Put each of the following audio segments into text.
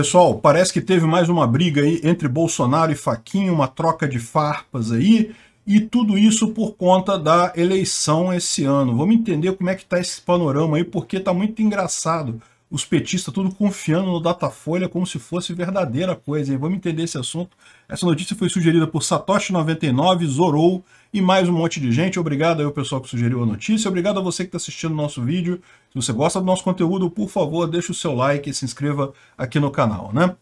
Pessoal, parece que teve mais uma briga aí entre Bolsonaro e Faquinha, uma troca de farpas aí, e tudo isso por conta da eleição esse ano. Vamos entender como é que está esse panorama aí, porque está muito engraçado os petistas tudo confiando no Datafolha como se fosse verdadeira coisa. Hein? Vamos entender esse assunto. Essa notícia foi sugerida por Satoshi99, Zorou e mais um monte de gente. Obrigado aí ao pessoal que sugeriu a notícia. Obrigado a você que está assistindo o nosso vídeo. Se você gosta do nosso conteúdo, por favor, deixe o seu like e se inscreva aqui no canal, né?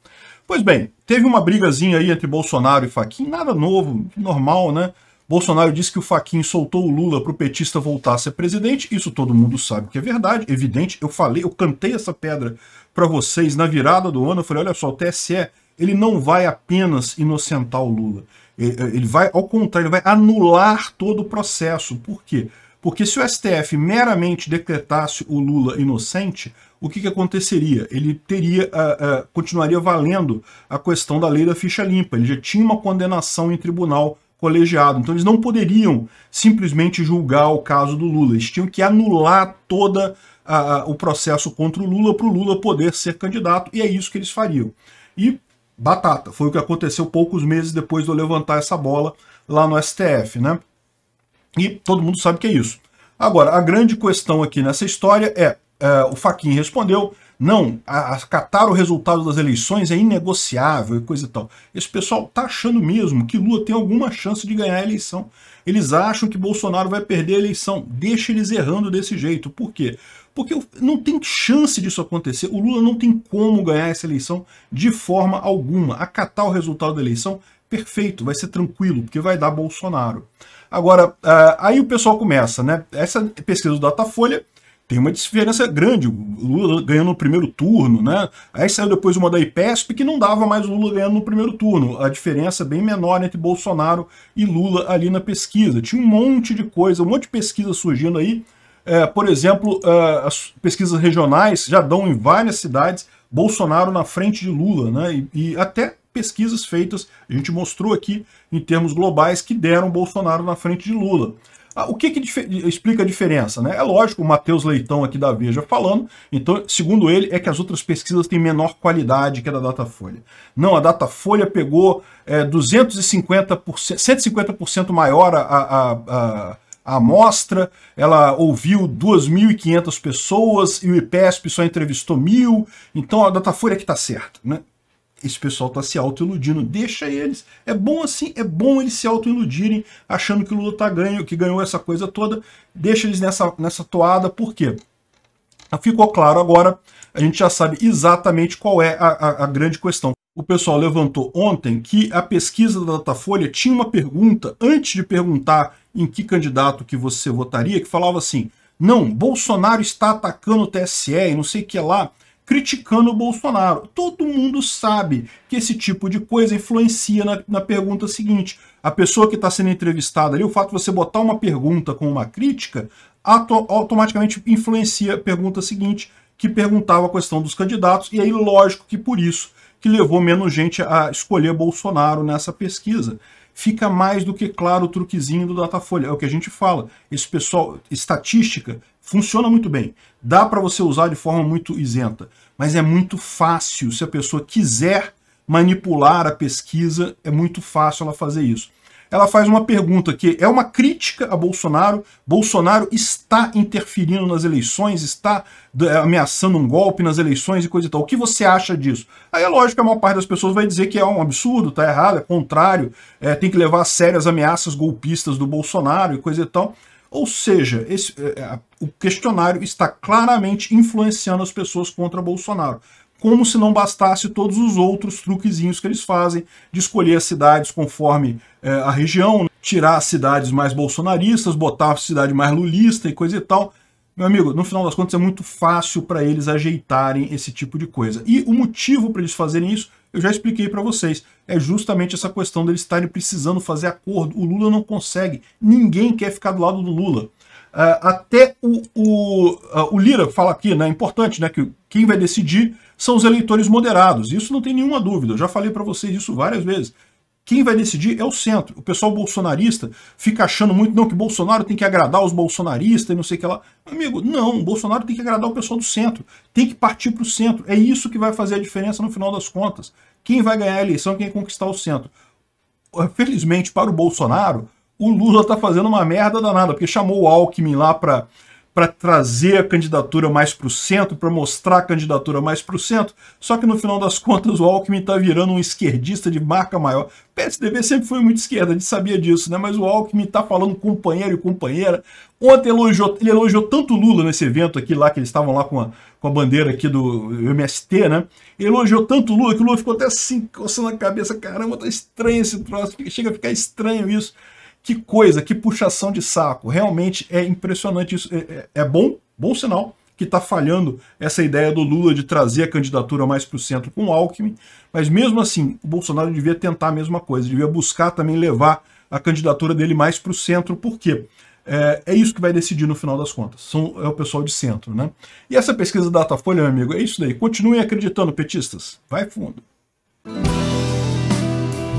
Pois bem, teve uma brigazinha aí entre Bolsonaro e Faquin, nada novo, normal, né? Bolsonaro disse que o Faquin soltou o Lula para o petista voltar a ser presidente. Isso todo mundo sabe que é verdade, evidente. Eu falei, eu cantei essa pedra para vocês na virada do ano. Eu falei, olha só, o TSE ele não vai apenas inocentar o Lula. Ele vai, ao contrário, ele vai anular todo o processo. Por quê? Porque se o STF meramente decretasse o Lula inocente, o que, que aconteceria? Ele teria, uh, uh, continuaria valendo a questão da lei da ficha limpa. Ele já tinha uma condenação em tribunal colegiado. Então eles não poderiam simplesmente julgar o caso do Lula. Eles tinham que anular todo o processo contra o Lula para o Lula poder ser candidato, e é isso que eles fariam. E batata, foi o que aconteceu poucos meses depois de eu levantar essa bola lá no STF, né? E todo mundo sabe que é isso. Agora, a grande questão aqui nessa história é, é o Faquin respondeu, não, acatar o resultado das eleições é inegociável e coisa e tal. Esse pessoal tá achando mesmo que Lula tem alguma chance de ganhar a eleição. Eles acham que Bolsonaro vai perder a eleição. Deixa eles errando desse jeito. Por quê? Porque não tem chance disso acontecer. O Lula não tem como ganhar essa eleição de forma alguma. Acatar o resultado da eleição, perfeito, vai ser tranquilo, porque vai dar Bolsonaro. Agora, ah, aí o pessoal começa, né? Essa pesquisa do Datafolha tem uma diferença grande. O Lula ganhando no primeiro turno, né? Aí saiu depois uma da IPESP que não dava mais o Lula ganhando no primeiro turno. A diferença é bem menor entre Bolsonaro e Lula ali na pesquisa. Tinha um monte de coisa, um monte de pesquisa surgindo aí. É, por exemplo, é, as pesquisas regionais já dão em várias cidades Bolsonaro na frente de Lula, né? e, e até pesquisas feitas, a gente mostrou aqui em termos globais, que deram Bolsonaro na frente de Lula. Ah, o que, que dif explica a diferença? Né? É lógico, o Matheus Leitão aqui da Veja falando, então, segundo ele, é que as outras pesquisas têm menor qualidade que a da Datafolha. Não, a Datafolha pegou é, 250%, 150% maior a, a, a, a amostra, ela ouviu 2.500 pessoas e o IPESP só entrevistou mil, então a Datafolha é que está certo, né? esse pessoal está se autoiludindo. Deixa eles. É bom assim, é bom eles se autoiludirem, achando que o Lula tá ganho, que ganhou essa coisa toda. Deixa eles nessa, nessa toada, por quê? Ficou claro agora, a gente já sabe exatamente qual é a, a, a grande questão. O pessoal levantou ontem que a pesquisa da Datafolha tinha uma pergunta, antes de perguntar em que candidato que você votaria, que falava assim, não, Bolsonaro está atacando o TSE e não sei o que lá criticando o Bolsonaro. Todo mundo sabe que esse tipo de coisa influencia na, na pergunta seguinte. A pessoa que está sendo entrevistada ali, o fato de você botar uma pergunta com uma crítica, automaticamente influencia a pergunta seguinte, que perguntava a questão dos candidatos, e aí lógico que por isso que levou menos gente a escolher Bolsonaro nessa pesquisa fica mais do que claro o truquezinho do Datafolha. É o que a gente fala. Esse pessoal, estatística, funciona muito bem. Dá para você usar de forma muito isenta, mas é muito fácil. Se a pessoa quiser manipular a pesquisa, é muito fácil ela fazer isso ela faz uma pergunta que é uma crítica a Bolsonaro. Bolsonaro está interferindo nas eleições, está eh, ameaçando um golpe nas eleições e coisa e tal. O que você acha disso? Aí é lógico que a maior parte das pessoas vai dizer que é um absurdo, tá errado, é contrário, é, tem que levar a sério as ameaças golpistas do Bolsonaro e coisa e tal. Ou seja, esse, é, o questionário está claramente influenciando as pessoas contra Bolsonaro como se não bastasse todos os outros truquezinhos que eles fazem, de escolher as cidades conforme é, a região, né? tirar as cidades mais bolsonaristas, botar a cidade mais lulista e coisa e tal. Meu amigo, no final das contas é muito fácil para eles ajeitarem esse tipo de coisa. E o motivo para eles fazerem isso, eu já expliquei para vocês, é justamente essa questão deles estarem precisando fazer acordo. O Lula não consegue, ninguém quer ficar do lado do Lula. É, até o, o, é, o Lira fala aqui, né, é importante, né, que quem vai decidir são os eleitores moderados. Isso não tem nenhuma dúvida, eu já falei para vocês isso várias vezes. Quem vai decidir é o centro. O pessoal bolsonarista fica achando muito, não, que Bolsonaro tem que agradar os bolsonaristas e não sei o que lá. Amigo, não, Bolsonaro tem que agradar o pessoal do centro. Tem que partir para o centro. É isso que vai fazer a diferença no final das contas. Quem vai ganhar a eleição, quem conquistar o centro. Felizmente para o Bolsonaro, o Lula tá fazendo uma merda danada, porque chamou o Alckmin lá para para trazer a candidatura mais para o centro, para mostrar a candidatura mais para o centro. Só que no final das contas o Alckmin está virando um esquerdista de marca maior. O PSDB sempre foi muito esquerda, a gente sabia disso, né? Mas o Alckmin está falando companheiro e companheira. Ontem elogiou, ele elogiou tanto o Lula nesse evento aqui lá, que eles estavam lá com a, com a bandeira aqui do MST, né? Ele elogiou tanto o Lula que o Lula ficou até assim, coçando a cabeça. Caramba, tá estranho esse troço, chega a ficar estranho isso. Que coisa, que puxação de saco. Realmente é impressionante isso. É, é, é bom, bom sinal que está falhando essa ideia do Lula de trazer a candidatura mais para o centro com o Alckmin, mas mesmo assim, o Bolsonaro devia tentar a mesma coisa, devia buscar também levar a candidatura dele mais para o centro, Por é, é isso que vai decidir no final das contas, são, é o pessoal de centro. né? E essa pesquisa da Datafolha, meu amigo, é isso daí. Continuem acreditando, petistas. Vai fundo.